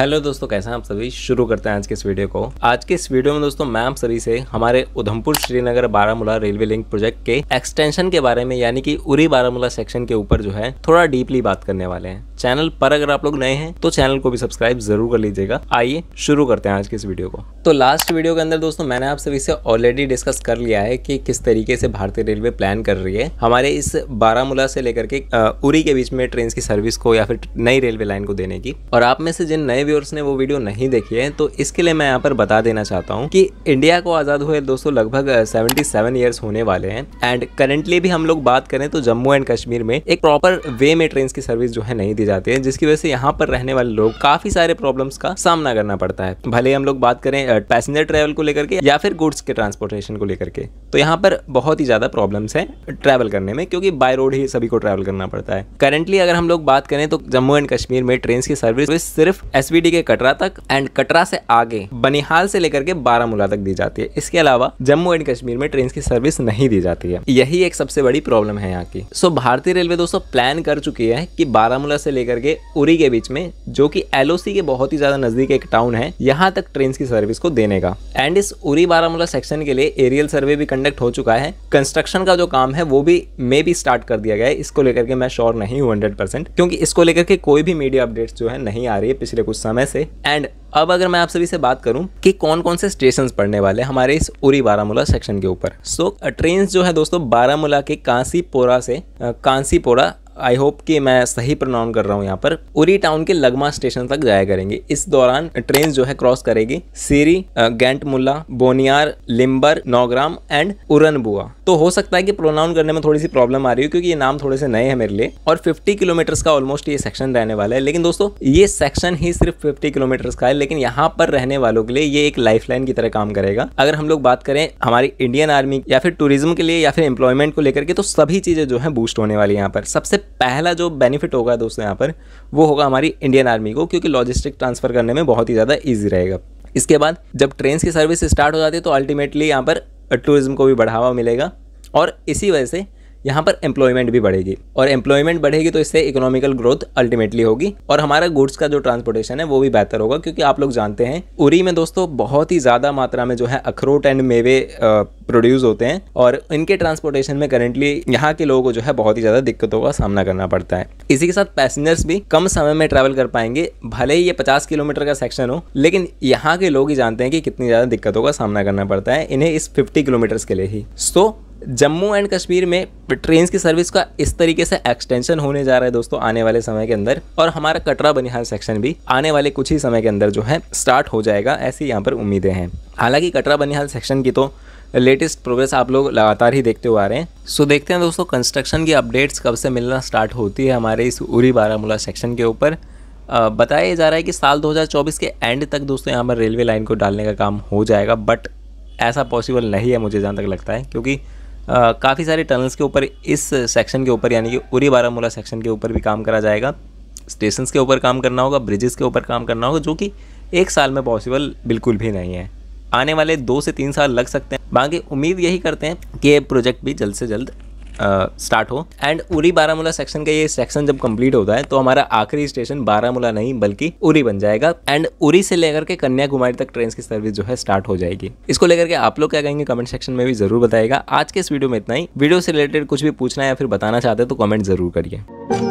hello दोस्तों कैसे हैं आप सभी शुरू करते हैं आज के इस वीडियो को आज के इस वीडियो में दोस्तों मैं आप सभी से हमारे Udhampur Srinagar Baramulla railway link project के एक्सटेंशन के बारे में यानी कि उरी बारामूला सेक्शन के ऊपर जो है थोड़ा डीपली बात करने वाले हैं चैनल पर अगर आप लोग नए हैं तो चैनल को भी सब्सक्राइब जरूर कर लीजिएगा आइए शुरू करते हैं आज के इस वीडियो को तो लास्ट वीडियो के अंदर दोस्तों मैंने आप सभी से ऑलरेडी डिस्कस कर लिया है कि किस तरीके से भारतीय रेलवे प्लान कर रही है हमारे इस बारामूला से लेकर के उरी के बीच में ट्रेन की सर्विस को या फिर नई रेलवे लाइन को देने की और आप में से जिन नए व्यूअर्स ने वो वीडियो नहीं देखी है तो इसके लिए मैं यहाँ पर बता देना चाहता हूँ कि इंडिया को आज़ाद हुए दोस्तों लगभग 77 सेवन ईयर्स होने वाले हैं एंड करेंटली भी हम लोग बात करें तो जम्मू एंड कश्मीर में एक प्रॉपर वे में ट्रेन की सर्विस जो है नहीं दी जाती है जिसकी वजह से यहाँ पर रहने वाले लोग काफ़ी सारे प्रॉब्लम्स का सामना करना पड़ता है भले हम लोग बात करें पैसेंजर ट्रेवल को लेकर के या फिर गुड्स के ट्रांसपोर्टेशन को लेकर के तो यहाँ पर बहुत ही ज़्यादा प्रॉब्लम्स हैं ट्रैवल करने में क्योंकि बाय रोड ही सभी को ट्रैवल करना पड़ता है करेंटली अगर हम लोग बात करें तो जम्मू एंड कश्मीर में ट्रेन की सर्विस सिर्फ एस एसवीडी के कटरा तक एंड कटरा से आगे बनिहाल से लेकर के बारामूला तक दी जाती है इसके अलावा जम्मू एंड कश्मीर में ट्रेन की सर्विस नहीं दी जाती है यही एक सबसे बड़ी प्रॉब्लम है यहाँ की सो भारतीय रेलवे दोस्तों प्लान कर चुकी है की बारामूला से लेकर के उरी के बीच में जो की एल के बहुत ही ज्यादा नजदीक एक टाउन है यहाँ तक ट्रेन की सर्विस को देने का एंड इस उरी बारामूला सेक्शन के लिए एरियल सर्वे भी कंडक्ट हो चुका है कंस्ट्रक्शन का जो काम है वो भी मे भी स्टार्ट कर दिया गया है इसको लेकर के मैं श्योर नहीं हूँ हंड्रेड परसेंट क्योंकि इसको लेकर के कोई भी मीडिया अपडेट्स जो है नहीं आ रही है पिछले कुछ समय से एंड अब अगर मैं आप सभी से बात करूं कि कौन कौन से स्टेशन पड़ने वाले हमारे इस उरी बारामूला सेक्शन के ऊपर सो so, ट्रेन जो है दोस्तों बारामूला के कांसीपोरा से कांसीपोरा आई होप कि मैं सही प्रोनाउन कर रहा हूँ यहाँ पर उरी टाउन के लगमा स्टेशन तक जाया करेंगे इस दौरान ट्रेन जो है क्रॉस करेगी सीरी गेंट मुला बोनियार लिम्बर नौग्राम एंड उरनबुआ तो हो सकता है कि प्रोनाउन करने में थोड़ी सी प्रॉब्लम आ रही हो क्योंकि ये नाम थोड़े से नए हैं मेरे लिए और 50 किलोमीटर का ऑलमोस्ट ये सेक्शन रहने वाला है लेकिन दोस्तों ये सेक्शन ही सिर्फ फिफ्टी किलोमीटर का है लेकिन यहाँ पर रहने वालों के लिए ये एक लाइफ की तरह काम करेगा अगर हम लोग बात करें हमारी इंडियन आर्मी या फिर टूरिज्म के लिए या फिर एम्प्लॉयमेंट को लेकर के तो सभी चीजें जो है बूस्ट होने वाली यहाँ पर सबसे पहला जो बेनिफिट होगा दोस्तों यहाँ पर वो होगा हमारी इंडियन आर्मी को क्योंकि लॉजिस्टिक ट्रांसफ़र करने में बहुत ही ज़्यादा ईजी रहेगा इसके बाद जब ट्रेन की सर्विस स्टार्ट हो जाती है तो अल्टीमेटली यहाँ पर टूरिज़्म को भी बढ़ावा मिलेगा और इसी वजह से यहाँ पर एम्प्लॉयमेंट भी बढ़ेगी और एम्प्लॉयमेंट बढ़ेगी तो इससे इकोनॉमिकल ग्रोथ अल्टीमेटली होगी और हमारा गुड्स का जो ट्रांसपोर्टेशन है वो भी बेहतर होगा क्योंकि आप लोग जानते हैं उरी में दोस्तों बहुत ही ज़्यादा मात्रा में जो है अखरोट एंड मेवे प्रोड्यूस होते हैं और इनके ट्रांसपोर्टेशन में करेंटली यहाँ के लोगों को जो है बहुत ही ज़्यादा दिक्कतों का सामना करना पड़ता है इसी के साथ पैसेंजर्स भी कम समय में ट्रैवल कर पाएंगे भले ही ये पचास किलोमीटर का सेक्शन हो लेकिन यहाँ के लोग ही जानते हैं कि कितनी ज़्यादा दिक्कतों का सामना करना पड़ता है इन्हें इस फिफ्टी किलोमीटर्स के लिए ही सो so, जम्मू एंड कश्मीर में ट्रेन की सर्विस का इस तरीके से एक्सटेंशन होने जा रहा है दोस्तों आने वाले समय के अंदर और हमारा कटरा बनिहाल सेक्शन भी आने वाले कुछ ही समय के अंदर जो है स्टार्ट हो जाएगा ऐसी यहाँ पर उम्मीदें हैं हालांकि कटरा बनिहाल सेक्शन की तो लेटेस्ट प्रोग्रेस आप लोग लगातार ही देखते हुए आ रहे हैं सो देखते हैं दोस्तों कंस्ट्रक्शन की अपडेट्स कब से मिलना स्टार्ट होती है हमारे इस उरी बारामूला सेक्शन के ऊपर बताया जा रहा है कि साल 2024 के एंड तक दोस्तों यहाँ पर रेलवे लाइन को डालने का काम हो जाएगा बट ऐसा पॉसिबल नहीं है मुझे जहाँ तक लगता है क्योंकि काफ़ी सारे टनल्स के ऊपर इस सेक्शन के ऊपर यानी कि उरी बारामूला सेक्शन के ऊपर भी काम करा जाएगा स्टेशन के ऊपर काम करना होगा ब्रिजेस के ऊपर काम करना होगा जो कि एक साल में पॉसिबल बिल्कुल भी नहीं है आने वाले दो से तीन साल लग सकते हैं बाकी उम्मीद यही करते हैं कि ये प्रोजेक्ट भी जल्द से जल्द स्टार्ट हो एंड उरी बारामूला सेक्शन का ये सेक्शन जब कंप्लीट होता है तो हमारा आखिरी स्टेशन बारामूला नहीं बल्कि उरी बन जाएगा एंड उरी से लेकर के कन्याकुमारी तक ट्रेन की सर्विस जो है स्टार्ट हो जाएगी इसको लेकर के आप लोग क्या कहेंगे कमेंट सेक्शन में भी जरूर बताएगा आज के इस वीडियो में इतना ही वीडियो से रिलेटेड कुछ भी पूछना या फिर बताना चाहते हैं तो कमेंट जरूर करिए